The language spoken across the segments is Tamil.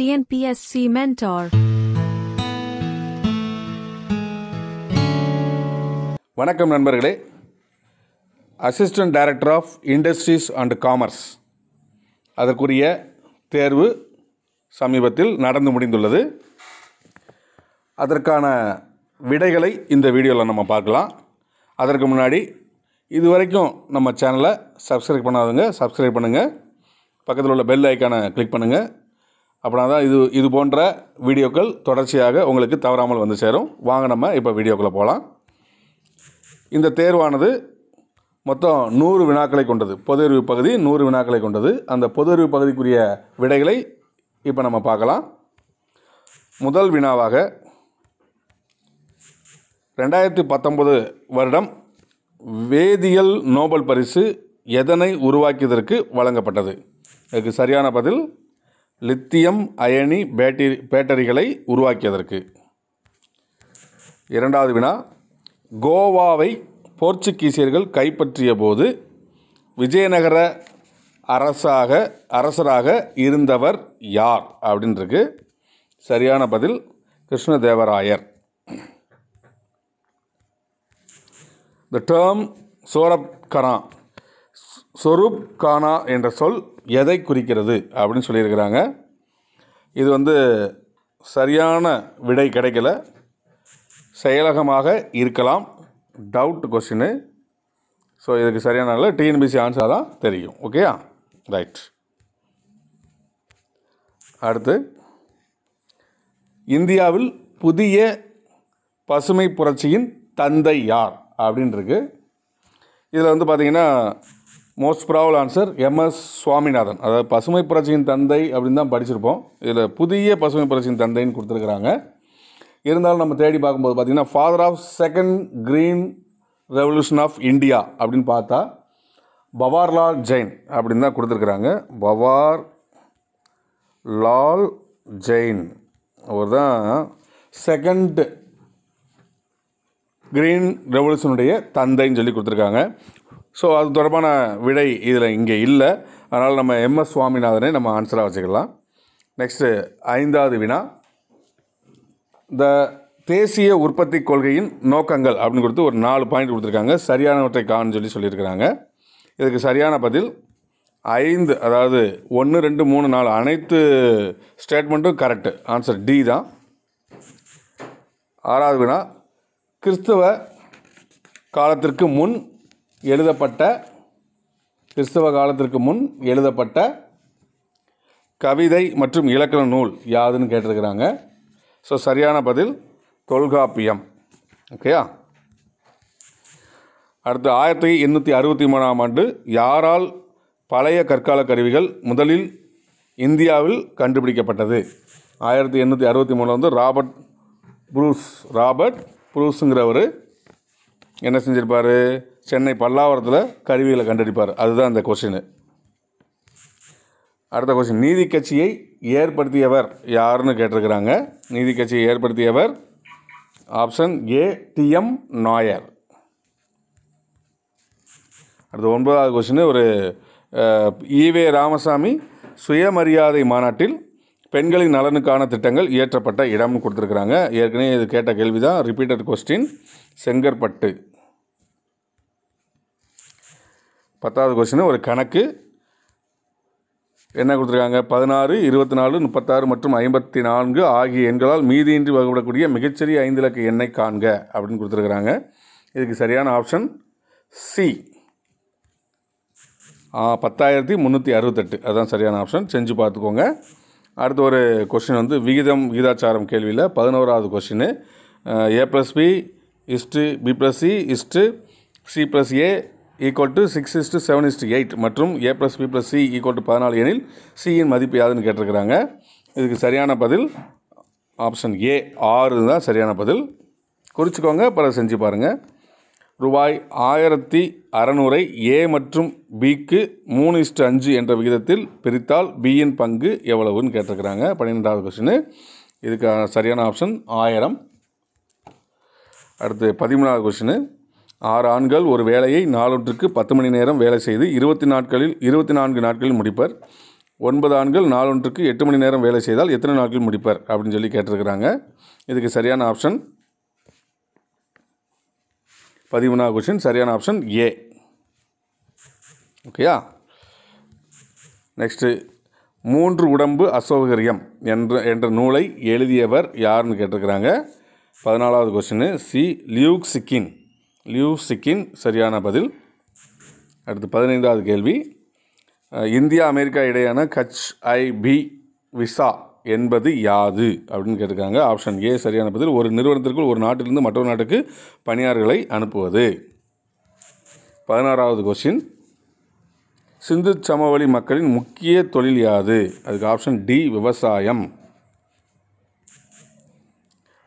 TNPSC Mentor வணக்கம் நண்பர்களே assistant director of industries and commerce அதற்குரிய தேர்வு சமீபத்தில் நடந்து முடிந்துள்ளது அதற்கான விடைகளை இந்த வீடியோவில் நம்ம பார்க்கலாம் அதற்கு முன்னாடி இது வரைக்கும் நம்ம சேனலை சப்ஸ்கிரைப் பண்ணாதவங்க சப்ஸ்கிரைப் பண்ணுங்கள் பக்கத்தில் உள்ள பெல் ஐக்கானை கிளிக் பண்ணுங்கள் அப்படின்னா தான் இது இது போன்ற வீடியோக்கள் தொடர்ச்சியாக உங்களுக்கு தவறாமல் வந்து சேரும் வாங்க நம்ம இப்போ வீடியோக்குள்ளே போகலாம் இந்த தேர்வானது மொத்தம் நூறு வினாக்களை கொண்டது பொது அறிவு பகுதி நூறு வினாக்களை கொண்டது அந்த பொது அறிவு பகுதிக்குரிய விடைகளை இப்போ நம்ம பார்க்கலாம் முதல் வினாவாக ரெண்டாயிரத்தி பத்தொம்பது வருடம் வேதியியல் நோபல் பரிசு எதனை உருவாக்கியதற்கு வழங்கப்பட்டது அதுக்கு சரியான பதில் லித்தியம் அயனி பேட்டரி பேட்டரிகளை உருவாக்கியதற்கு இரண்டாவது வினா கோவாவை போர்ச்சுகீசியர்கள் கைப்பற்றிய போது விஜயநகர அரசாக அரசராக இருந்தவர் யார் அப்படின்றது சரியான பதில் கிருஷ்ணதேவராயர் த டேர்ம் சொரூப் சொரூப்கானா என்ற சொல் எதை குறிக்கிறது அப்படின்னு சொல்லியிருக்கிறாங்க இது வந்து சரியான விடை கிடைக்கல செயலகமாக இருக்கலாம் டவுட் கொஸ்டின்னு ஸோ இதுக்கு சரியான இல்லை டிஎன்பிசி ஆன்சர் தான் தெரியும் ஓகேயா ரைட் அடுத்து இந்தியாவில் புதிய பசுமை புரட்சியின் தந்தை யார் அப்படின்ட்டுருக்கு இதில் வந்து பார்த்திங்கன்னா most probable answer MS Swaminathan அதாவது பசுமை புரட்சியின் தந்தை அப்படின்னு தான் படிச்சிருப்போம் இதில் புதிய பசுமை புரட்சியின் தந்தைன்னு கொடுத்துருக்குறாங்க இருந்தாலும் நம்ம தேடி பார்க்கும்போது பார்த்திங்கன்னா father of second green revolution of India அப்படின்னு பார்த்தா பவார்லால் ஜெயின் அப்படின்னு தான் கொடுத்துருக்குறாங்க பவார் லால் ஜெயின் அவர் தான் செகண்ட் க்ரீன் ரெவல்யூஷனுடைய தந்தைன்னு சொல்லி கொடுத்துருக்காங்க ஸோ அது தொடர்பான விடை இதில் இங்கே இல்லை அதனால் நம்ம எம்எஸ் சுவாமிநாதனை நம்ம ஆன்சராக வச்சுக்கலாம் நெக்ஸ்ட்டு ஐந்தாவது வினா த தேசிய உற்பத்தி கொள்கையின் நோக்கங்கள் அப்படின்னு கொடுத்து ஒரு நாலு பாயிண்ட் கொடுத்துருக்காங்க சரியானவற்றை காணுன்னு சொல்லி சொல்லியிருக்கிறாங்க இதுக்கு சரியான பதில் ஐந்து அதாவது ஒன்று ரெண்டு மூணு நாலு அனைத்து ஸ்டேட்மெண்ட்டும் கரெக்டு ஆன்சர் டி தான் ஆறாவது வினா கிறிஸ்தவ காலத்திற்கு முன் எழுதப்பட்ட கிறிஸ்தவ காலத்திற்கு முன் எழுதப்பட்ட கவிதை மற்றும் இலக்கண நூல் யாதுன்னு கேட்டிருக்கிறாங்க ஸோ சரியான பதில் தொல்காப்பியம் ஓகேயா அடுத்து ஆயிரத்தி எண்ணூற்றி அறுபத்தி மூணாம் ஆண்டு யாரால் பழைய கற்கால கருவிகள் முதலில் இந்தியாவில் கண்டுபிடிக்கப்பட்டது ஆயிரத்தி எண்ணூற்றி அறுபத்தி மூணில் வந்து ராபர்ட் ப்ரூஸ் ராபர்ட் ப்ரூஸுங்கிறவர் என்ன செஞ்சுருப்பார் சென்னை பல்லாவரத்தில் கருவிகளை கண்டடிப்பார் அதுதான் அந்த கொஸ்டின் அடுத்த கொஸ்டின் நீதி கட்சியை ஏற்படுத்தியவர் யாருன்னு கேட்டிருக்கிறாங்க நீதி கட்சியை ஏற்படுத்தியவர் ஆப்ஷன் ஏ டிஎம் நாயர் அடுத்த ஒன்பதாவது கொஸ்டின் ஒரு ஈவே ராமசாமி சுயமரியாதை மாநாட்டில் பெண்களின் நலனுக்கான திட்டங்கள் இயற்றப்பட்ட இடம்னு கொடுத்துருக்குறாங்க ஏற்கனவே இது கேட்ட கேள்வி தான் ரிப்பீட்டட் கொஸ்டின் செங்கற்பட்டு பத்தாவது கொஸ்டின் ஒரு கணக்கு என்ன கொடுத்துருக்காங்க பதினாறு இருபத்தி நாலு முப்பத்தாறு மற்றும் ஐம்பத்தி நான்கு ஆகிய எண்களால் மீதியின்றி வகைப்படக்கூடிய மிகச்சிறிய ஐந்து இலக்க எண்ணை காண்க அப்படின்னு கொடுத்துருக்குறாங்க இதுக்கு சரியான ஆப்ஷன் சி பத்தாயிரத்தி முந்நூற்றி அறுபத்தெட்டு அதுதான் சரியான ஆப்ஷன் செஞ்சு பார்த்துக்கோங்க அடுத்து ஒரு கொஷின் வந்து விகிதம் விகிதாச்சாரம் கேள்வியில் பதினோராவது question A plus B is to B plus C is to C plus A equal to six is to seven is to eight மற்றும் A plus B plus C equal to பதினாலு எனில் சியின் மதிப்பு யாதுன்னு கேட்டிருக்கிறாங்க இதுக்கு சரியான பதில் ஆப்ஷன் ஏ ஆறு தான் சரியான பதில் குறிச்சிக்கோங்க பிறகு செஞ்சு பாருங்கள் ரூபாய் ஆயிரத்தி அறநூறை ஏ மற்றும் பிக்கு மூணு இஸ்டு அஞ்சு என்ற விகிதத்தில் பிரித்தால் பியின் பங்கு எவ்வளவுன்னு கேட்டிருக்கிறாங்க பன்னிரெண்டாவது கொஸ்டின் இதுக்கு சரியான ஆப்ஷன் ஆயிரம் அடுத்து பதிமூணாவது கொஸ்டின் ஆறு ஆண்கள் ஒரு வேலையை நாளொன்றுக்கு பத்து மணி நேரம் வேலை செய்து இருபத்தி நாட்களில் இருபத்தி நான்கு நாட்களில் முடிப்பர் ஒன்பது ஆண்கள் நாளொன்றுக்கு எட்டு மணி நேரம் வேலை செய்தால் எத்தனை நாட்கள் முடிப்பர் அப்படின்னு சொல்லி கேட்டிருக்கிறாங்க இதுக்கு சரியான ஆப்ஷன் பதிமூணா கொஷின் சரியான ஆப்ஷன் ஏ ஓகேயா நெக்ஸ்ட்டு மூன்று உடம்பு அசௌகரியம் என்ற என்ற நூலை எழுதியவர் யாருன்னு கேட்டிருக்கிறாங்க பதினாலாவது கொஸ்டின் சி லியூக் சிக்கின் லியூசிக்கின் சரியான பதில் அடுத்து பதினைந்தாவது கேள்வி இந்தியா அமெரிக்கா இடையேயான கச் ஐபி விசா என்பது யாது அப்படின்னு கேட்டிருக்காங்க ஆப்ஷன் ஏ சரியான பதில் ஒரு நிறுவனத்திற்குள் ஒரு நாட்டிலிருந்து மற்றொரு நாட்டுக்கு பணியாளர்களை அனுப்புவது பதினாறாவது கொஸ்டின் சிந்து சமவெளி மக்களின் முக்கிய தொழில் யாது அதுக்கு ஆப்ஷன் டி விவசாயம்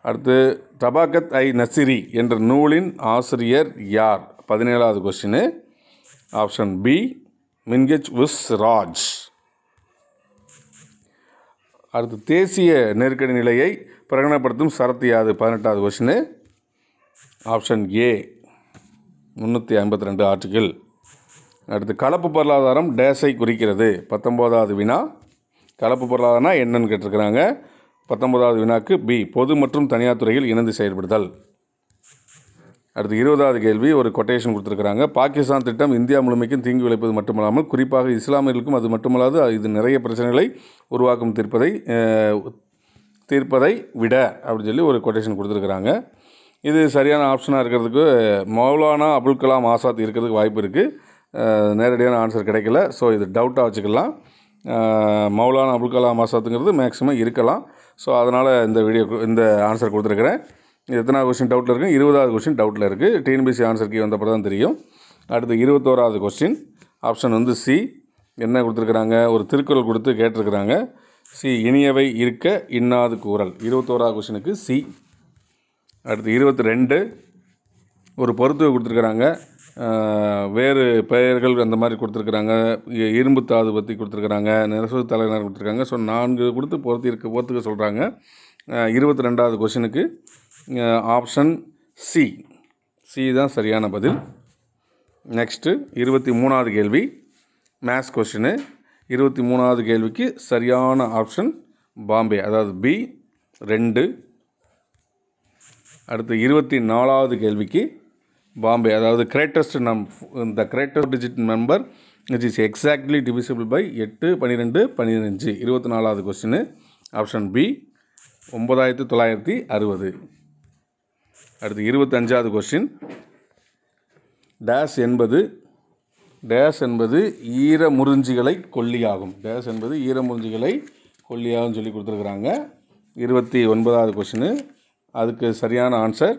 அடுத்து தபாகத் ஐ நசிரி என்ற நூலின் ஆசிரியர் யார் பதினேழாவது கொஸ்டின் ஆப்ஷன் பி மின்கெஜ் உஸ் ராஜ் அடுத்து தேசிய நெருக்கடி நிலையை பிரகடனப்படுத்தும் சரத்து யாது பதினெட்டாவது கொஷின் ஆப்ஷன் ஏ முந்நூற்றி ஐம்பத்தி ரெண்டு ஆட்சிகள் அடுத்து கலப்பு பொருளாதாரம் டேஸை குறிக்கிறது பத்தொம்போதாவது வினா கலப்பு பொருளாதாரம்னா என்னன்னு கேட்டிருக்கிறாங்க பத்தொன்பதாவது வினாக்கு பி பொது மற்றும் தனியார் துறையில் இணைந்து செயல்படுதல் அடுத்து இருபதாவது கேள்வி ஒரு கொட்டேஷன் கொடுத்துருக்குறாங்க பாகிஸ்தான் திட்டம் இந்தியா முழுமைக்கும் தீங்கு விளைப்பது மட்டுமல்லாமல் குறிப்பாக இஸ்லாமியர்களுக்கும் அது மட்டுமல்லாது இது நிறைய பிரச்சனைகளை உருவாக்கும் தீர்ப்பதை தீர்ப்பதை விட அப்படின்னு சொல்லி ஒரு கொட்டேஷன் கொடுத்துருக்குறாங்க இது சரியான ஆப்ஷனாக இருக்கிறதுக்கு மௌலானா அபுல் கலாம் ஆசாத் இருக்கிறதுக்கு வாய்ப்பு இருக்குது நேரடியான ஆன்சர் கிடைக்கல ஸோ இது டவுட்டாக வச்சுக்கலாம் மௌலானா அபுல் கலாம் ஆசாத்துங்கிறது மேக்ஸிமம் இருக்கலாம் ஸோ அதனால் இந்த வீடியோ இந்த ஆன்சர் கொடுத்துருக்குறேன் எத்தனாவது கொஸ்டின் டவுட்டில் இருக்குது இருபதாவது கொஸ்டின் டவுட்டில் இருக்குது டிஎன்பிசி ஆன்சர் கீ வந்தப்போ தான் தெரியும் அடுத்து இருபத்தோராவது கொஸ்டின் ஆப்ஷன் வந்து சி என்ன கொடுத்துருக்குறாங்க ஒரு திருக்குறள் கொடுத்து கேட்டிருக்கிறாங்க சி இனியவை இருக்க இன்னாது கூறல் இருபத்தோராவது கொஸ்டினுக்கு சி அடுத்து இருபத்தி ரெண்டு ஒரு பொருத்துவை கொடுத்துருக்குறாங்க வேறு பெயர்கள் அந்த மாதிரி கொடுத்துருக்குறாங்க இரும்பு தாது பற்றி கொடுத்துருக்குறாங்க நெரசு தலைவர் கொடுத்துருக்காங்க ஸோ நான்கு கொடுத்து பொறுத்து இருக்க சொல்கிறாங்க இருபத்தி ரெண்டாவது கொஷினுக்கு ஆப்ஷன் சி சி தான் சரியான பதில் நெக்ஸ்ட்டு இருபத்தி மூணாவது கேள்வி மேத்ஸ் கொஷினு இருபத்தி மூணாவது கேள்விக்கு சரியான ஆப்ஷன் பாம்பே அதாவது பி ரெண்டு அடுத்து இருபத்தி நாலாவது கேள்விக்கு பாம்பே அதாவது கிரேட்டஸ்ட் நம் இந்த greatest digit number it is exactly divisible by எட்டு பன்னிரெண்டு பன்னிரெஞ்சு இருபத்தி நாலாவது கொஸ்டின் ஆப்ஷன் பி ஒம்பதாயிரத்து தொள்ளாயிரத்தி அறுபது அடுத்து இருபத்தஞ்சாவது கொஸ்டின் டேஷ் என்பது டேஷ் என்பது ஈர முறிஞ்சிகளை கொல்லியாகும் டேஷ் என்பது ஈர முறிஞ்சிகளை கொல்லியாகும் சொல்லி கொடுத்துருக்குறாங்க இருபத்தி ஒன்பதாவது கொஸ்டினு அதுக்கு சரியான ஆன்சர்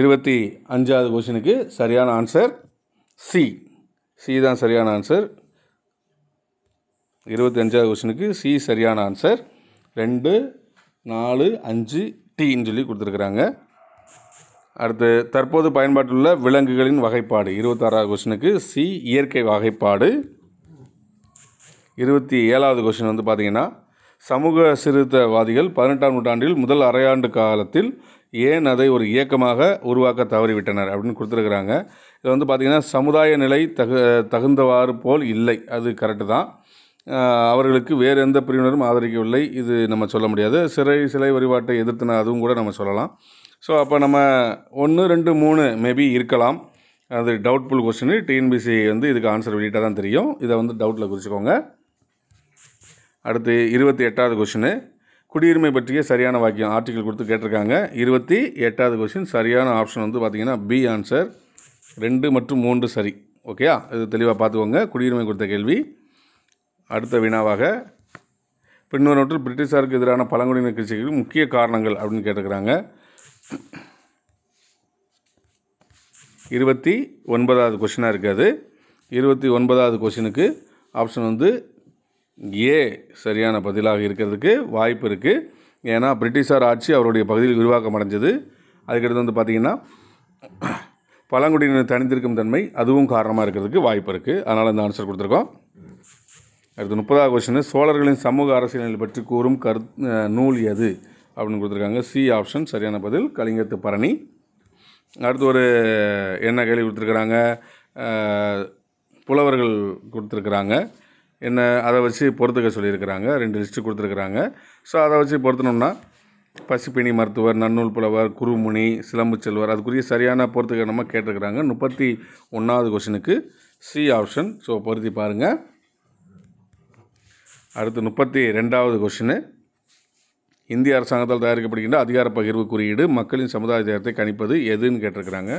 இருபத்தி அஞ்சாவது கொஷினுக்கு சரியான ஆன்சர் சி சி தான் சரியான ஆன்சர் இருபத்தி அஞ்சாவது கொஷினுக்கு சி சரியான ஆன்சர் ரெண்டு நாலு அஞ்சு டீன்னு சொல்லி கொடுத்துருக்குறாங்க அடுத்து தற்போது பயன்பாட்டுள்ள விலங்குகளின் வகைப்பாடு இருபத்தாறாவது கொஷினுக்கு சி இயற்கை வகைப்பாடு இருபத்தி ஏழாவது கொஷின் வந்து பார்த்திங்கன்னா சமூக சீர்திருத்தவாதிகள் பதினெட்டாம் நூற்றாண்டில் முதல் அரையாண்டு காலத்தில் ஏன் அதை ஒரு இயக்கமாக உருவாக்க தவறிவிட்டனர் அப்படின்னு கொடுத்துருக்குறாங்க இது வந்து பார்த்திங்கன்னா சமுதாய நிலை தகு தகுந்தவாறு போல் இல்லை அது கரெக்டு தான் அவர்களுக்கு வேறு எந்த பிரிவினரும் ஆதரிக்கவில்லை இது நம்ம சொல்ல முடியாது சிறை சிலை வழிபாட்டை எதிர்த்தின அதுவும் கூட நம்ம சொல்லலாம் ஸோ அப்போ நம்ம ஒன்று ரெண்டு மூணு மேபி இருக்கலாம் அது டவுட்ஃபுல் கொஸ்டின் டிஎன்பிசி வந்து இதுக்கு ஆன்சர் வெளியிட்டால் தான் தெரியும் இதை வந்து டவுட்டில் குறிச்சிக்கோங்க அடுத்து இருபத்தி எட்டாவது கொஷினு குடியுரிமை பற்றிய சரியான வாக்கியம் ஆர்டிக்கல் கொடுத்து கேட்டிருக்காங்க இருபத்தி எட்டாவது கொஸ்டின் சரியான ஆப்ஷன் வந்து பார்த்திங்கன்னா பி ஆன்சர் ரெண்டு மற்றும் மூன்று சரி ஓகேயா இது தெளிவாக பார்த்துக்கோங்க குடியுரிமை கொடுத்த கேள்வி அடுத்த வினாவாக பின்னொருவற்றில் பிரிட்டிஷாருக்கு எதிரான பழங்குடியினர் கட்சிகளுக்கு முக்கிய காரணங்கள் அப்படின்னு கேட்டிருக்கிறாங்க இருபத்தி ஒன்பதாவது கொஷினாக இருக்குது அது இருபத்தி ஒன்பதாவது கொஷினுக்கு ஆப்ஷன் வந்து ஏ சரியான பதிலாக இருக்கிறதுக்கு வாய்ப்பு இருக்குது ஏன்னா பிரிட்டிஷார் ஆட்சி அவருடைய பகுதியில் விரிவாக்கம் அடைஞ்சது அதுக்கடுத்து வந்து பார்த்திங்கன்னா பழங்குடியினர் தனித்திருக்கும் தன்மை அதுவும் காரணமாக இருக்கிறதுக்கு வாய்ப்பு இருக்குது அதனால் இந்த ஆன்சர் கொடுத்துருக்கோம் அடுத்து முப்பதாவது கொஸ்டின் சோழர்களின் சமூக அரசியலில் பற்றி கூறும் கரு நூல் எது அப்படின்னு கொடுத்துருக்காங்க சி ஆப்ஷன் சரியான பதில் கலிங்கத்து பரணி அடுத்து ஒரு என்ன கேள்வி கொடுத்துருக்குறாங்க புலவர்கள் கொடுத்துருக்குறாங்க என்ன அதை வச்சு பொறுத்துக்க சொல்லியிருக்கிறாங்க ரெண்டு லிஸ்ட்டு கொடுத்துருக்குறாங்க ஸோ அதை வச்சு பொறுத்தணும்னா பசிப்பிணி மருத்துவர் நன்னூல் புலவர் குருமுனி சிலம்பு செல்வர் அதுக்குரிய சரியான பொறுத்துக்க நம்ம கேட்டிருக்கிறாங்க முப்பத்தி ஒன்றாவது கொஷனுக்கு சி ஆப்ஷன் ஸோ பொருத்தி பாருங்கள் அடுத்து முப்பத்தி ரெண்டாவது கொஷனு இந்திய அரசாங்கத்தால் தயாரிக்கப்படுகின்ற அதிகார பகிர்வு குறியீடு மக்களின் சமுதாய தேரத்தை கணிப்பது எதுன்னு கேட்டிருக்கிறாங்க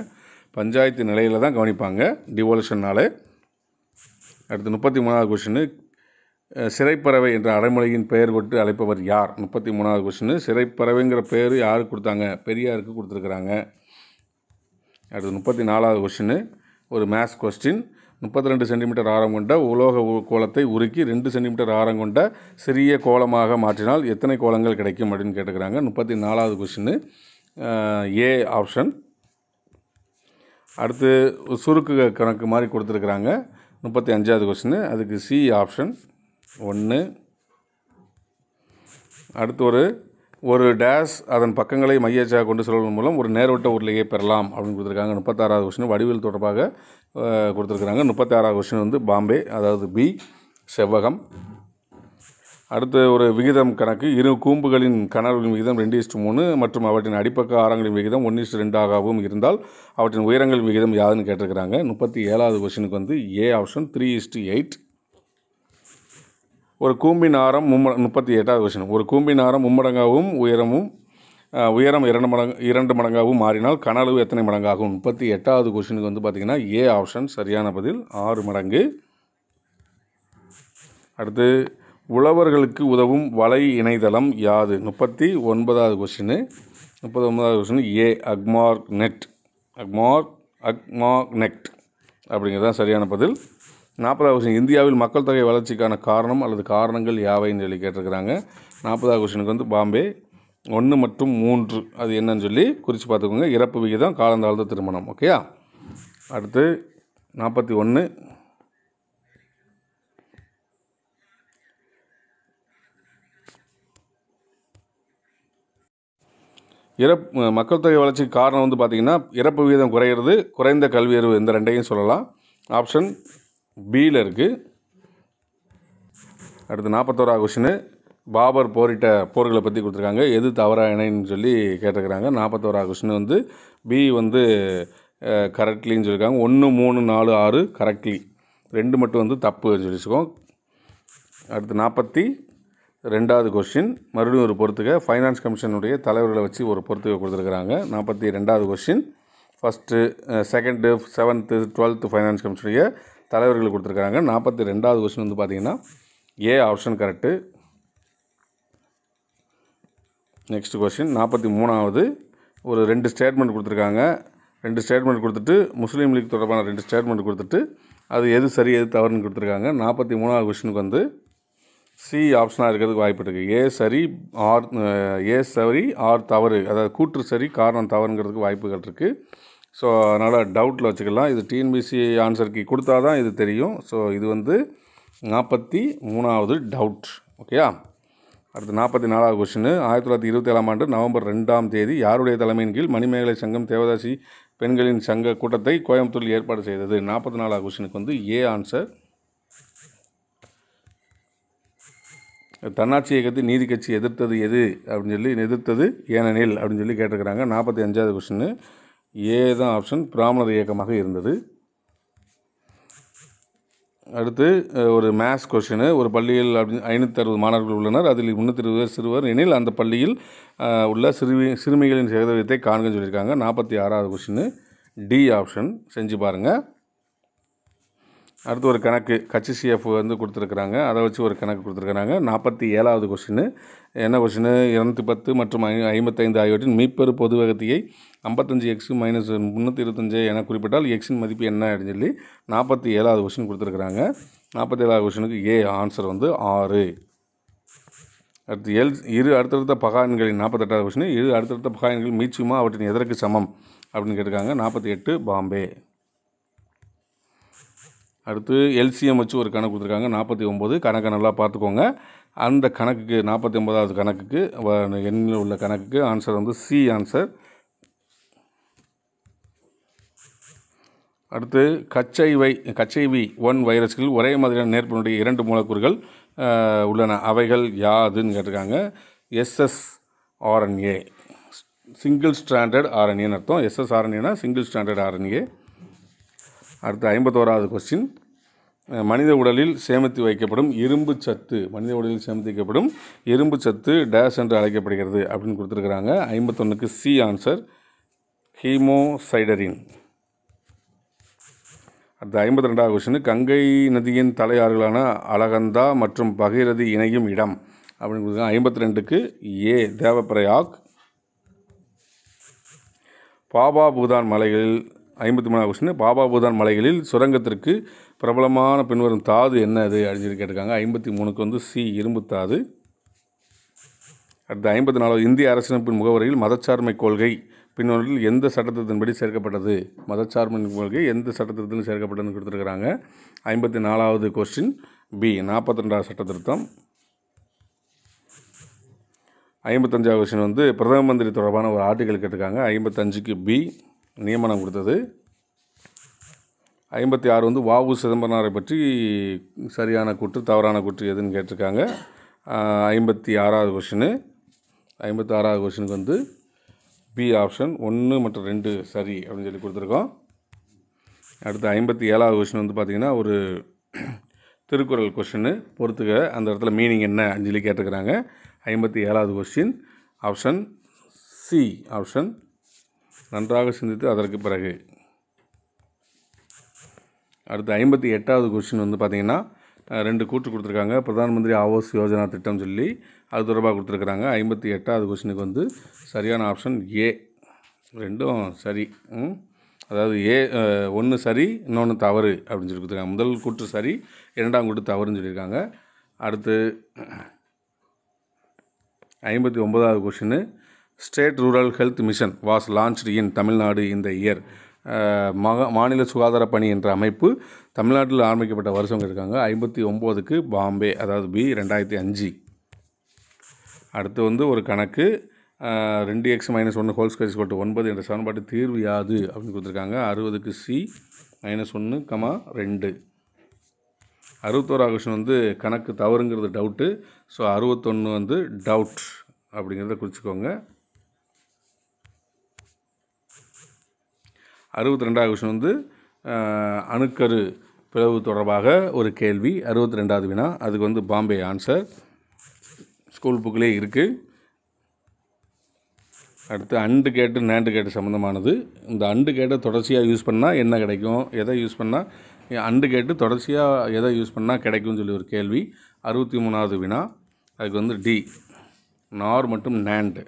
பஞ்சாயத்து நிலையில் தான் கவனிப்பாங்க டிவோல்யூஷனால் அடுத்து முப்பத்தி மூணாவது கொஷினு சிறைப்பறவை என்ற அடைமொழியின் பெயர் கொண்டு அழைப்பவர் யார் முப்பத்தி மூணாவது கொஷினு சிறைப்பறவைங்கிற பெயர் யாருக்கு கொடுத்தாங்க பெரியாருக்கு கொடுத்துருக்குறாங்க அடுத்து முப்பத்தி நாலாவது கொஷினு ஒரு மேத்ஸ் கொஸ்டின் முப்பத்தி ரெண்டு சென்டிமீட்டர் ஆரம் கொண்ட உலோக கோலத்தை உருக்கி ரெண்டு சென்டிமீட்டர் ஆரம் கொண்ட சிறிய கோலமாக மாற்றினால் எத்தனை கோலங்கள் கிடைக்கும் அப்படின்னு கேட்டுக்கிறாங்க முப்பத்தி நாலாவது கொஷின்னு ஏ ஆப்ஷன் அடுத்து சுருக்கு கணக்கு மாதிரி கொடுத்துருக்குறாங்க முப்பத்தி அஞ்சாவது கொஸ்டின் அதுக்கு சி ஆப்ஷன் ஒன்று அடுத்து ஒரு ஒரு டேஸ் அதன் பக்கங்களை மையச்சாக கொண்டு செல்வதன் மூலம் ஒரு நேர்வட்ட உருளையை பெறலாம் அப்படின்னு கொடுத்துருக்காங்க முப்பத்தாறாவது கொஸ்டின் வடிவில் தொடர்பாக கொடுத்துருக்குறாங்க முப்பத்தாறாவது கொஸ்டின் வந்து பாம்பே அதாவது பி செவ்வகம் அடுத்த ஒரு விகிதம் கணக்கு இரு கூம்புகளின் கணர்களின் விகிதம் ரெண்டு இஸ்ட் மூணு மற்றும் அவற்றின் அடிப்பக்க ஆரங்களின் விகிதம் ஒன்று இஸ்ட் ரெண்டாகவும் இருந்தால் அவற்றின் உயரங்களின் விகிதம் யாதுன்னு கேட்டிருக்கிறாங்க முப்பத்தி ஏழாவது கொஷினுக்கு வந்து A option three is to eight ஒரு கூம்பின் ஆரம் மும்ம முப்பத்தி எட்டாவது கொஷன் ஒரு கூம்பின் ஆரம் மும்மடங்காகவும் உயரமும் உயரம் இரண்டு மடங்கு இரண்டு மடங்காகவும் மாறினால் கன அளவு எத்தனை மடங்காகும் முப்பத்தி எட்டாவது கொஷினுக்கு வந்து பார்த்திங்கன்னா ஏ ஆப்ஷன் சரியான பதில் ஆறு மடங்கு அடுத்து உழவர்களுக்கு உதவும் வலை இணையதளம் யாது முப்பத்தி ஒன்பதாவது கொஷினு முப்பத்தி ஒன்பதாவது question A Agmark net Agmark Agmark net அப்படிங்கிறது தான் சரியான பதில் நாற்பதாவது கொஸ்டின் இந்தியாவில் மக்கள் தொகை வளர்ச்சிக்கான காரணம் அல்லது காரணங்கள் யாவைன்னு சொல்லி கேட்டிருக்கிறாங்க நாற்பதாவது கொஸ்டினுக்கு வந்து பாம்பே ஒன்று மற்றும் மூன்று அது என்னன்னு சொல்லி குறித்து பார்த்துக்கோங்க இறப்பு விகிதம் காலந்தாழ்ந்த திருமணம் ஓகேயா அடுத்து நாற்பத்தி ஒன்று இறப் மக்கள் தொகை வளர்ச்சிக்கு காரணம் வந்து பார்த்திங்கன்னா இறப்பு வீதம் குறையிறது குறைந்த கல்வி அறிவு இந்த ரெண்டையும் சொல்லலாம் ஆப்ஷன் பியில் இருக்குது அடுத்து நாற்பத்தோரா கொஷினு பாபர் போரிட்ட போர்களை பற்றி கொடுத்துருக்காங்க எது தவறா இணைன்னு சொல்லி கேட்டிருக்கிறாங்க நாற்பத்தோரா கொஷின் வந்து பி வந்து கரெக்ட்லின்னு சொல்லியிருக்காங்க ஒன்று மூணு நாலு ஆறு கரெக்ட்லி ரெண்டு மட்டும் வந்து தப்புன்னு சொல்லிச்சுக்கோம் அடுத்து நாற்பத்தி ரெண்டாவது கொஸ்டின் மறுபடியும் ஒரு பொறுத்துக்க ஃபைனான்ஸ் கமிஷனுடைய தலைவர்களை வச்சு ஒரு பொறுத்துக்க கொடுத்துருக்குறாங்க நாற்பத்தி ரெண்டாவது question first second seventh twelfth finance கமிஷனுடைய தலைவர்கள் கொடுத்துருக்காங்க நாற்பத்தி ரெண்டாவது கொஸ்டின் வந்து பார்த்திங்கன்னா A option correct next question நாற்பத்தி மூணாவது ஒரு ரெண்டு ஸ்டேட்மெண்ட் கொடுத்துருக்காங்க ரெண்டு ஸ்டேட்மெண்ட் கொடுத்துட்டு முஸ்லீம் லீக் தொடர்பான ரெண்டு ஸ்டேட்மெண்ட் கொடுத்துட்டு அது எது சரி எது தவறுன்னு கொடுத்துருக்காங்க நாற்பத்தி மூணாவது கொஸ்டினுக்கு வந்து சி ஆப்ஷனாக இருக்கிறதுக்கு வாய்ப்பு இருக்குது ஏ சரி ஆர் ஏ சரி ஆர் தவறு அதாவது கூற்று சரி காரணம் தவறுங்கிறதுக்கு வாய்ப்புகள் இருக்குது ஸோ அதனால் டவுட்டில் வச்சுக்கலாம் இது டிஎன்பிசி ஆன்சருக்கு கொடுத்தா தான் இது தெரியும் ஸோ இது வந்து நாற்பத்தி மூணாவது டவுட் ஓகேயா அடுத்து நாற்பத்தி நாலாவது கொஷின் ஆயிரத்தி தொள்ளாயிரத்தி இருபத்தி ஏழாம் ஆண்டு நவம்பர் ரெண்டாம் தேதி யாருடைய தலைமையின் கீழ் மணிமேகலை சங்கம் தேவதாசி பெண்களின் சங்க கூட்டத்தை கோயம்புத்தூரில் ஏற்பாடு செய்தது நாற்பத்தி நாலாவது கொஷினுக்கு வந்து ஏ ஆன்சர் தன்னாட்சி இயக்கத்தை நீதி கட்சி எதிர்த்தது எது அப்படின்னு சொல்லி எதிர்த்தது ஏனெனில் அப்படின்னு சொல்லி கேட்டிருக்கிறாங்க நாற்பத்தி அஞ்சாவது கொஷின் ஏ தான் ஆப்ஷன் பிராமணர் இயக்கமாக இருந்தது அடுத்து ஒரு மேத்ஸ் கொஷினு ஒரு பள்ளியில் அப்படி ஐநூற்றி அறுபது மாணவர்கள் உள்ளனர் அதில் முந்நூற்றி இருபது பேர் சிறுவர் எனில் அந்த பள்ளியில் உள்ள சிறுமி சிறுமிகளின் சதவீதத்தை காண்கன்னு சொல்லியிருக்காங்க நாற்பத்தி ஆறாவது கொஷின் டி ஆப்ஷன் செஞ்சு பாருங்கள் அடுத்து ஒரு கணக்கு கட்சி சிஎஃப் வந்து கொடுத்துருக்குறாங்க அதை வச்சு ஒரு கணக்கு கொடுத்துருக்குறாங்க நாற்பத்தி ஏழாவது கொஷின் என்ன கொஷின் இரநூத்தி பத்து மற்றும் ஐ ஐம்பத்தைந்து ஆகியவற்றின் மீப்பெரு பொதுவகத்தையை ஐம்பத்தஞ்சு எக்ஸ் மைனஸ் முந்நூற்றி இருபத்தஞ்சு என குறிப்பிட்டால் எக்ஸின் மதிப்பு என்ன அப்படின்னு சொல்லி நாற்பத்தி ஏழாவது கொஷின் கொடுத்துருக்குறாங்க நாற்பத்தி ஏழாவது கொஷினுக்கு ஏ ஆன்சர் வந்து ஆறு அடுத்து எல் இரு அடுத்தடுத்த பகாயன்களின் நாற்பத்தெட்டாவது கொஷின் இரு அடுத்தடுத்த பகாயன்கள் மீச்சுமா அவற்றின் எதற்கு சமம் அப்படின்னு கேட்டிருக்காங்க நாற்பத்தி எட்டு பாம்பே அடுத்து எல்சிஎம் வச்சு ஒரு கணக்கு கொடுத்துருக்காங்க நாற்பத்தி ஒம்பது கணக்கை நல்லா பார்த்துக்கோங்க அந்த கணக்குக்கு நாற்பத்தி ஒம்பதாவது கணக்குக்கு எண்ணில் உள்ள கணக்குக்கு ஆன்சர் வந்து சி ஆன்சர் அடுத்து கச்சைவை கச்சைவி ஒன் வைரஸ்கள் ஒரே மாதிரியான நேர்ப்பினுடைய இரண்டு மூலக்கூறுகள் உள்ளன அவைகள் யாதுன்னு கேட்டிருக்காங்க எஸ்எஸ் ஆர்என்ஏ சிங்கிள் ஸ்டாண்டர்ட் ஆர்என்ஏன்னு அர்த்தம் எஸ்எஸ் ஆர்என்ஏனா சிங்கிள் ஸ்டாண்டர்ட் ஆர்என்ஏ அடுத்து ஐம்பத்தோராவது கொஸ்டின் மனித உடலில் சேமித்து வைக்கப்படும் இரும்பு சத்து மனித உடலில் சேமித்து வைக்கப்படும் இரும்பு சத்து டேஷ் என்று அழைக்கப்படுகிறது அப்படின்னு கொடுத்துருக்குறாங்க ஐம்பத்தொன்றுக்கு சி ஆன்சர் ஹீமோசைடரின் அடுத்து ஐம்பத்தி ரெண்டாவது கொஸ்டின் கங்கை நதியின் தலையாறுகளான அழகந்தா மற்றும் பகிரதி இணையும் இடம் அப்படின்னு கொடுத்துருக்காங்க ஐம்பத்தி ரெண்டுக்கு ஏ தேவப்பிரயாக் பாபா பூதான் மலைகளில் ஐம்பத்தி மூணாவது கொஸ்டின் பாபா பூதான் மலைகளில் சுரங்கத்திற்கு பிரபலமான பின்வரும் தாது என்ன அது அப்படின்னு கேட்டிருக்காங்க ஐம்பத்தி மூணுக்கு வந்து சி இரும்பு தாது அடுத்து ஐம்பத்தி நாலாவது இந்திய அரசியலமைப்பின் முகவரியில் மதச்சார்மை கொள்கை பின்வரில் எந்த சட்டத்தின்படி சேர்க்கப்பட்டது மதச்சார்மை கொள்கை எந்த சட்டத்திற்கும் சேர்க்கப்பட்டதுன்னு கொடுத்துருக்குறாங்க ஐம்பத்தி நாலாவது கொஸ்டின் பி நாற்பத்தி ரெண்டாவது சட்டத்திருத்தம் ஐம்பத்தஞ்சாவது கொஸ்டின் வந்து பிரதம மந்திரி தொடர்பான ஒரு ஆர்டிக்கல் கேட்டிருக்காங்க ஐம்பத்தஞ்சுக்கு பி நியமனம் கொடுத்தது ஐம்பத்தி ஆறு வந்து வாவு சிதம்பரனாரை பற்றி சரியான கூற்று தவறான குற்று எதுன்னு கேட்டிருக்காங்க ஐம்பத்தி ஆறாவது கொஷினு ஐம்பத்தி ஆறாவது கொஷனுக்கு வந்து பி ஆப்ஷன் ஒன்று மற்றும் ரெண்டு சரி அப்படின்னு சொல்லி கொடுத்துருக்கோம் அடுத்து ஐம்பத்தி ஏழாவது கொஷின் வந்து பார்த்திங்கன்னா ஒரு திருக்குறள் கொஷின்னு பொறுத்துக்க அந்த இடத்துல மீனிங் என்ன அஞ்சலி சொல்லி கேட்டுக்கிறாங்க ஐம்பத்தி ஏழாவது கொஷின் ஆப்ஷன் சி ஆப்ஷன் நன்றாக சிந்தித்து அதற்கு பிறகு அடுத்து ஐம்பத்தி எட்டாவது கொஸ்டின் வந்து பார்த்திங்கன்னா ரெண்டு கூற்று கொடுத்துருக்காங்க பிரதான் மந்திரி ஆவாஸ் யோஜனா திட்டம் சொல்லி அது தொடர்பாக கொடுத்துருக்குறாங்க ஐம்பத்தி எட்டாவது கொஸ்டினுக்கு வந்து சரியான ஆப்ஷன் ஏ ரெண்டும் சரி அதாவது ஏ ஒன்று சரி இன்னொன்று தவறு அப்படின்னு சொல்லி கொடுத்துருக்காங்க முதல் கூற்று சரி இரண்டாம் கூட்டு தவறுன்னு சொல்லியிருக்காங்க அடுத்து ஐம்பத்தி ஒன்பதாவது கொஷின்னு state rural health mission was launched in Tamil Nadu இந்த இயர் மக மாநில சுகாதார பணி என்ற அமைப்பு தமிழ்நாட்டில் ஆரம்பிக்கப்பட்ட வருஷம் இருக்காங்க ஐம்பத்தி ஒம்போதுக்கு பாம்பே அதாவது பி ரெண்டாயிரத்தி அஞ்சு அடுத்து வந்து ஒரு கணக்கு ரெண்டு எக்ஸ் மைனஸ் ஒன்று ஹோல் ஸ்கொயர் ஸ்கொட்டு ஒன்பது என்ற சமன்பாட்டு தீர்வு யாது அப்படின்னு கொடுத்துருக்காங்க அறுபதுக்கு சி மைனஸ் ஒன்று கமா ரெண்டு அறுபத்தோராக கொஷின் வந்து கணக்கு தவறுங்கிறது டவுட்டு ஸோ அறுபத்தொன்று வந்து டவுட் அப்படிங்கிறத குறிச்சிக்கோங்க அறுபத்தி ரெண்டாவது கொஷின் வந்து அணுக்கரு பிளவு தொடர்பாக ஒரு கேள்வி அறுபத்தி ரெண்டாவது வினா அதுக்கு வந்து பாம்பே ஆன்சர் ஸ்கூல் புக்கிலே இருக்குது அடுத்து அண்டு கேட்டு நேண்டு கேட்டு சம்மந்தமானது இந்த அண்டு கேட்டை தொடர்ச்சியாக யூஸ் பண்ணால் என்ன கிடைக்கும் எதை யூஸ் பண்ணால் அண்டு கேட்டு தொடர்ச்சியாக எதை யூஸ் பண்ணால் கிடைக்கும்னு சொல்லி ஒரு கேள்வி அறுபத்தி மூணாவது வினா அதுக்கு வந்து டி நார் மற்றும் நேண்டு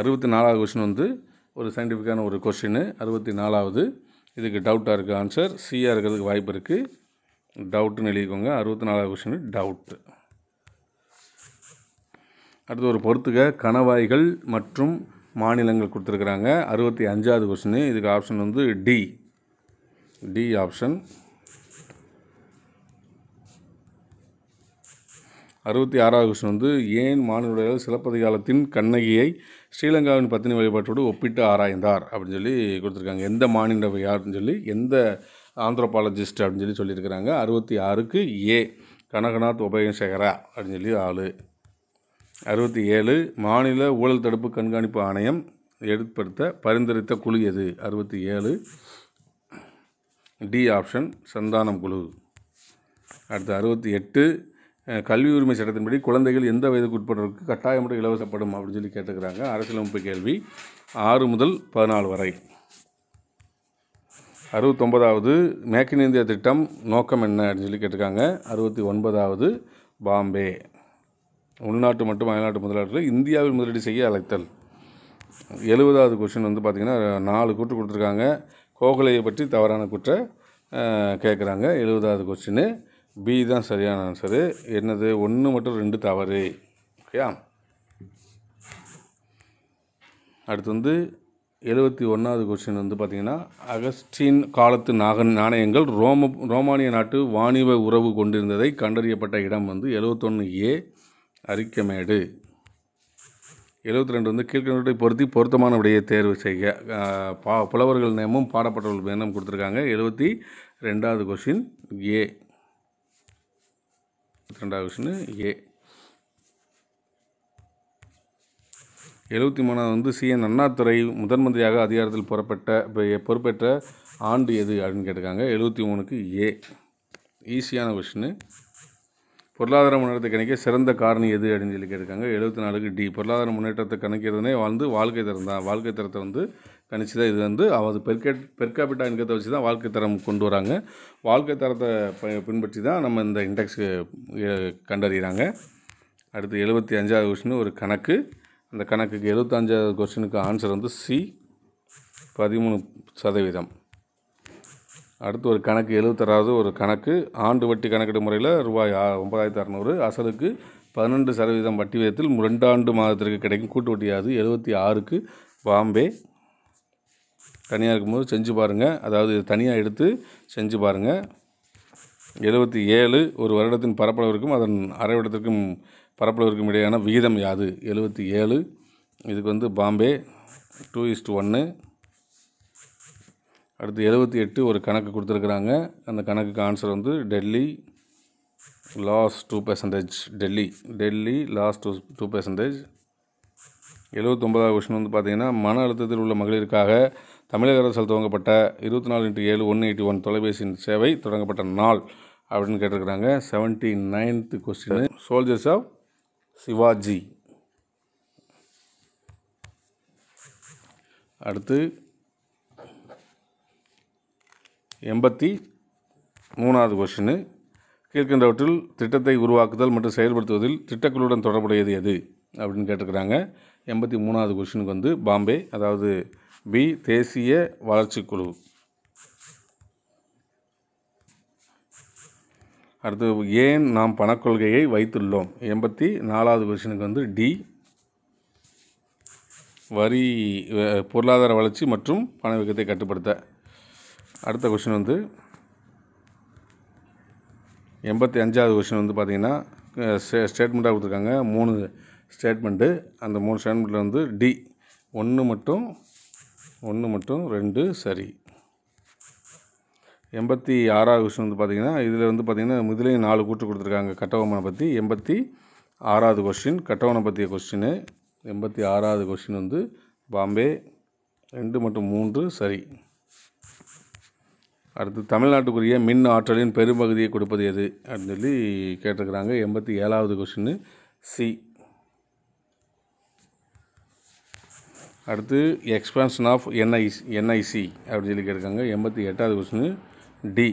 அறுபத்தி நாலாவது கொஷின் வந்து ஒரு சயின்டிஃபிக்கான ஒரு கொஷின் அறுபத்தி நாலாவது இதுக்கு டவுட்டாக இருக்குது ஆன்சர் சியாக இருக்கிறதுக்கு வாய்ப்பு இருக்குது டவுட்டுன்னு எழுதிக்கோங்க அறுபத்தி நாலாவது கொஷின் டவுட்டு அடுத்து ஒரு பொறுத்துக்க கணவாய்கள் மற்றும் மாநிலங்கள் கொடுத்துருக்குறாங்க அறுபத்தி அஞ்சாவது கொஷின் இதுக்கு ஆப்ஷன் வந்து டி டி ஆப்ஷன் அறுபத்தி ஆறாவது கொஸ்டின் வந்து ஏன் மானுடையார் சிலப்பதிகாலத்தின் கண்ணகியை ஸ்ரீலங்காவின் பத்தினி வழிபாட்டோடு ஒப்பிட்டு ஆராய்ந்தார் அப்படின்னு சொல்லி கொடுத்துருக்காங்க எந்த யார்னு சொல்லி எந்த ஆந்த்ரோபாலஜிஸ்ட் அப்படின்னு சொல்லி சொல்லியிருக்கிறாங்க அறுபத்தி ஆறுக்கு ஏ கனகநாத் உபயசேகரா அப்படின்னு சொல்லி ஆள் அறுபத்தி ஏழு மாநில ஊழல் தடுப்பு கண்காணிப்பு ஆணையம் ஏற்படுத்த பரிந்துரைத்த குழு எது அறுபத்தி ஏழு டி ஆப்ஷன் சந்தானம் குழு அடுத்து அறுபத்தி எட்டு கல்வி உரிமை சட்டத்தின்படி குழந்தைகள் எந்த வயதுக்கு உட்பட்டவருக்கு கட்டாயமுறை இலவசப்படும் அப்படின்னு சொல்லி கேட்டுக்கிறாங்க அரசியலமைப்பு கேள்வி ஆறு முதல் பதினாலு வரை அறுபத்தொன்பதாவது இன் இந்தியா திட்டம் நோக்கம் என்ன அப்படின்னு சொல்லி கேட்டிருக்காங்க அறுபத்தி ஒன்பதாவது பாம்பே உள்நாட்டு மற்றும் அயல்நாட்டு முதலாளர்கள் இந்தியாவில் முதலீடு செய்ய அழைத்தல் எழுபதாவது கொஷின் வந்து பார்த்திங்கன்னா நாலு கூற்று கொடுத்துருக்காங்க கோகலையை பற்றி தவறான குற்ற கேட்குறாங்க எழுபதாவது கொஸ்டின்னு பி தான் சரியான ஆன்சரு என்னது ஒன்று மட்டும் ரெண்டு தவறு ஓகேயா அடுத்து வந்து எழுபத்தி ஒன்றாவது கொஸ்டின் வந்து பார்த்திங்கன்னா அகஸ்டின் காலத்து நாகன் நாணயங்கள் ரோம ரோமானிய நாட்டு வாணிப உறவு கொண்டிருந்ததை கண்டறியப்பட்ட இடம் வந்து எழுபத்தொன்று ஏ அரிக்கமேடு எழுபத்தி ரெண்டு வந்து கீழ்கண்டை பொருத்தி பொருத்தமான விடையை தேர்வு செய்ய பா புலவர்கள் நேமும் பாடப்பட்டவர்கள் எண்ணம் கொடுத்துருக்காங்க எழுபத்தி ரெண்டாவது கொஷின் ஏ ரெண்டாவது கொஷின் ஏ எழுபத்தி மூணாவது வந்து சிஎன் அண்ணாத்துறை முதன் மந்திரியாக அதிகாரத்தில் புறப்பட்ட பொறுப்பேற்ற ஆண்டு எது அப்படின்னு கேட்டிருக்காங்க எழுபத்தி மூணுக்கு ஏ ஈஸியான கொஷின்னு பொருளாதார முன்னேற்றத்தை கணிக்க சிறந்த காரணி எது அப்படின்னு சொல்லி கேட்டிருக்காங்க எழுபத்தி நாலுக்கு டி பொருளாதார முன்னேற்றத்தை கணக்கிறதுனே வாழ்ந்து வாழ்க்கை தரம் தான் வாழ்க்கை தரத்தை வந்து கணிச்சு தான் இது வந்து அவர் பெர்கேட் பெர்காபிட்டா இன்கத்தை வச்சு தான் வாழ்க்கை தரம் கொண்டு வராங்க வாழ்க்கை தரத்தை பின்பற்றி தான் நம்ம இந்த இண்டெக்ஸ் கண்டறிகிறாங்க அடுத்து எழுபத்தி அஞ்சாவது கொஸ்டின் ஒரு கணக்கு அந்த கணக்குக்கு எழுபத்தஞ்சாவது கொஸ்டினுக்கு ஆன்சர் வந்து சி பதிமூணு சதவீதம் அடுத்து ஒரு கணக்கு எழுபத்தராவது ஒரு கணக்கு ஆண்டு வட்டி கணக்கெடு முறையில் ரூபாய் ஒன்பதாயிரத்து அறநூறு அசலுக்கு பன்னெண்டு சதவீதம் வட்டி விதத்தில் ரெண்டாண்டு மாதத்திற்கு கிடைக்கும் கூட்டு வட்டியாவது எழுபத்தி ஆறுக்கு பாம்பே தனியாக இருக்கும்போது செஞ்சு பாருங்கள் அதாவது தனியாக எடுத்து செஞ்சு பாருங்கள் எழுபத்தி ஏழு ஒரு வருடத்தின் பரப்பளவிற்கும் அதன் அரை வருடத்திற்கும் பரப்பளவிற்கும் இடையான விகிதம் யாது எழுபத்தி ஏழு இதுக்கு வந்து பாம்பே டூ இஸ்ட் ஒன்று அடுத்து எழுபத்தி எட்டு ஒரு கணக்கு கொடுத்துருக்குறாங்க அந்த கணக்குக்கு ஆன்சர் வந்து Delhi loss two percentage Delhi Delhi loss two two percentage எழுபத்தொம்பதாவது கொஷின் வந்து பார்த்திங்கன்னா மன அழுத்தத்தில் உள்ள மகளிருக்காக தமிழக அரசால் துவங்கப்பட்ட இருபத்தி நாலு இன்ட்டு ஏழு ஒன்று எயிட்டி ஒன் தொலைபேசியின் சேவை தொடங்கப்பட்ட நாள் அப்படின்னு கேட்டிருக்கிறாங்க seventy ninth question soldiers of Shivaji அடுத்து எண்பத்தி மூணாவது கொஷின்னு கீழ்கின்றவற்றில் திட்டத்தை உருவாக்குதல் மற்றும் செயல்படுத்துவதில் திட்டக்குழுடன் தொடர்புடையது எது அப்படின்னு கேட்டிருக்கிறாங்க எண்பத்தி மூணாவது கொஷினுக்கு வந்து பாம்பே அதாவது பி தேசிய வளர்ச்சிக்குழு அடுத்து ஏன் நாம் பணக்கொள்கையை வைத்துள்ளோம் எண்பத்தி நாலாவது கொஷினுக்கு வந்து டி வரி பொருளாதார வளர்ச்சி மற்றும் பணவீக்கத்தை கட்டுப்படுத்த அடுத்த கொஷின் வந்து எண்பத்தி அஞ்சாவது கொஷின் வந்து பார்த்திங்கன்னா ஸ்டேட்மெண்ட்டாக கொடுத்துருக்காங்க மூணு ஸ்டேட்மெண்ட்டு அந்த மூணு ஸ்டேட்மெண்ட்டில் வந்து டி ஒன்று மட்டும் ஒன்று மட்டும் ரெண்டு சரி எண்பத்தி ஆறாவது கொஸ்டின் வந்து பார்த்திங்கன்னா இதில் வந்து பார்த்திங்கன்னா முதலே நாலு கூட்டு கொடுத்துருக்காங்க கட்டவமனை பற்றி எண்பத்தி ஆறாவது கொஸ்டின் கட்டவனை பற்றிய கொஸ்டின் எண்பத்தி ஆறாவது கொஸ்டின் வந்து பாம்பே ரெண்டு மற்றும் மூன்று சரி அடுத்து தமிழ்நாட்டுக்குரிய மின் ஆற்றலின் பெரும்பகுதியை கொடுப்பது எது அப்படின்னு சொல்லி கேட்டிருக்கிறாங்க எண்பத்தி ஏழாவது கொஷின்னு சி அடுத்து எக்ஸ்பேன்ஷன் ஆஃப் என்ஐ என்ஐசி அப்படின்னு சொல்லி கேட்டிருக்காங்க எண்பத்தி எட்டாவது கொஸ்டின் டி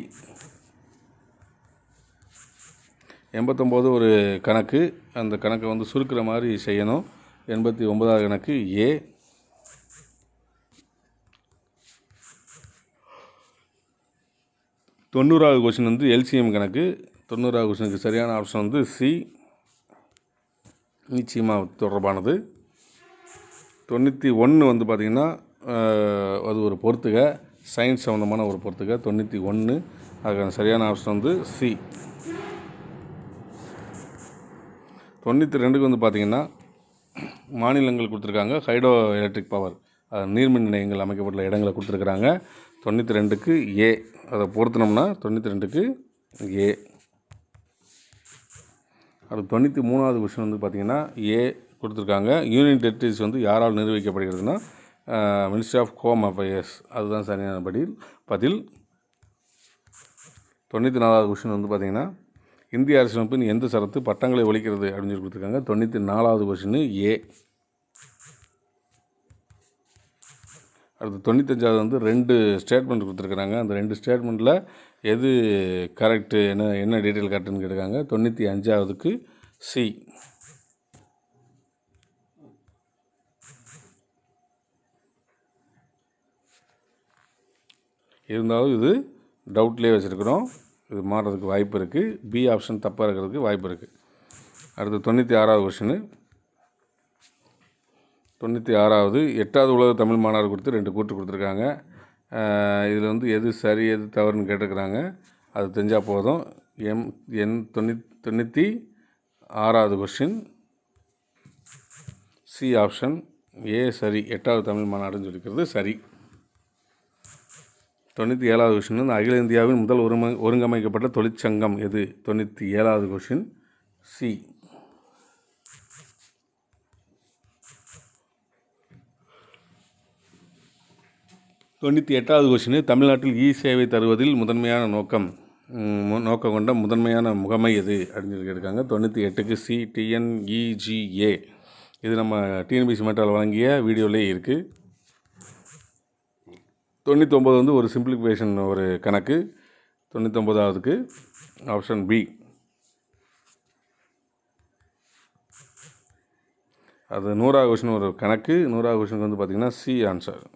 எண்பத்தொம்போது ஒரு கணக்கு அந்த கணக்கை வந்து சுருக்கிற மாதிரி செய்யணும் எண்பத்தி ஒன்பதாவது கணக்கு ஏ தொண்ணூறாவது கொஸ்டின் வந்து எல்சிஎம் கணக்கு தொண்ணூறாவது கொஸ்டினுக்கு சரியான ஆப்ஷன் வந்து சி நிச்சயமாக தொடர்பானது தொண்ணூற்றி ஒன்று வந்து பார்த்திங்கன்னா அது ஒரு பொறுத்துக சயின்ஸ் சம்மந்தமான ஒரு பொறுத்துக தொண்ணூற்றி ஒன்று அதுக்கான சரியான ஆப்ஷன் வந்து சி தொண்ணூற்றி ரெண்டுக்கு வந்து பார்த்திங்கன்னா மாநிலங்கள் கொடுத்துருக்காங்க ஹைடோ எலக்ட்ரிக் பவர் நீர்மின் நிலையங்கள் அமைக்கப்பட்டுள்ள இடங்களை கொடுத்துருக்குறாங்க தொண்ணூற்றி ரெண்டுக்கு ஏ அதை பொருத்தினோம்னா தொண்ணூற்றி ரெண்டுக்கு ஏ அது தொண்ணூற்றி மூணாவது கொஷின் வந்து பார்த்திங்கன்னா ஏ கொடுத்துருக்காங்க யூனியன் டெரிட்டரிஸ் வந்து யாரால் நிர்வகிக்கப்படுகிறதுனா மினிஸ்ட்ரி ஆஃப் ஹோம் அஃபேர்ஸ் அதுதான் சரியான பதில் பதில் தொண்ணூற்றி நாலாவது கொஷின் வந்து பார்த்திங்கன்னா இந்திய அரசியலமைப்பின் எந்த சரத்து பட்டங்களை ஒழிக்கிறது அப்படின்னு சொல்லி கொடுத்துருக்காங்க தொண்ணூற்றி நாலாவது கொஷின் ஏ அடுத்து தொண்ணூத்தஞ்சாவது வந்து ரெண்டு ஸ்டேட்மெண்ட் கொடுத்துருக்குறாங்க அந்த ரெண்டு ஸ்டேட்மெண்ட்டில் எது கரெக்டு என்ன என்ன டீட்டெயில் கரெக்டுன்னு கேட்டுருக்காங்க தொண்ணூற்றி அஞ்சாவதுக்கு சி இருந்தாலும் இது டவுட்லேயே வச்சுருக்கிறோம் இது மாறுறதுக்கு வாய்ப்பு இருக்குது பி ஆப்ஷன் தப்பாக இருக்கிறதுக்கு வாய்ப்பு இருக்குது அடுத்து தொண்ணூற்றி ஆறாவது கொஷினு தொண்ணூற்றி ஆறாவது எட்டாவது உலக தமிழ் மாணவர் கொடுத்து ரெண்டு கூட்டு கொடுத்துருக்காங்க இதில் வந்து எது சரி எது தவறுன்னு கேட்டுருக்குறாங்க அது தெரிஞ்சால் போதும் எம் என் தொண்ணூத் தொண்ணூற்றி ஆறாவது கொஷின் சி ஆப்ஷன் ஏ சரி எட்டாவது தமிழ் மாநாடுன்னு சொல்லிக்கிறது சரி தொண்ணூற்றி ஏழாவது கொஷின் வந்து அகில இந்தியாவின் முதல் ஒருமை ஒருங்கமைக்கப்பட்ட தொழிற்சங்கம் எது தொண்ணூற்றி ஏழாவது கொஷின் சி தொண்ணூற்றி எட்டாவது கொஷின் தமிழ்நாட்டில் இ சேவை தருவதில் முதன்மையான நோக்கம் நோக்கம் கொண்ட முதன்மையான முகமை எது அப்படின்னு சொல்லி இருக்காங்க தொண்ணூற்றி எட்டுக்கு சி டிஎன்இஜிஏ e இது நம்ம டிஎன்பிசி மெட்டால் வழங்கிய வீடியோலேயே இருக்குது தொண்ணூற்றொம்பது வந்து ஒரு சிம்பிளிஃபிகேஷன் ஒரு கணக்கு தொண்ணூற்றொம்பதாவதுக்கு ஆப்ஷன் பி அது நூறாவது கொஷின் ஒரு கணக்கு நூறாவது கொஷனுக்கு வந்து பார்த்திங்கன்னா சி ஆன்சர்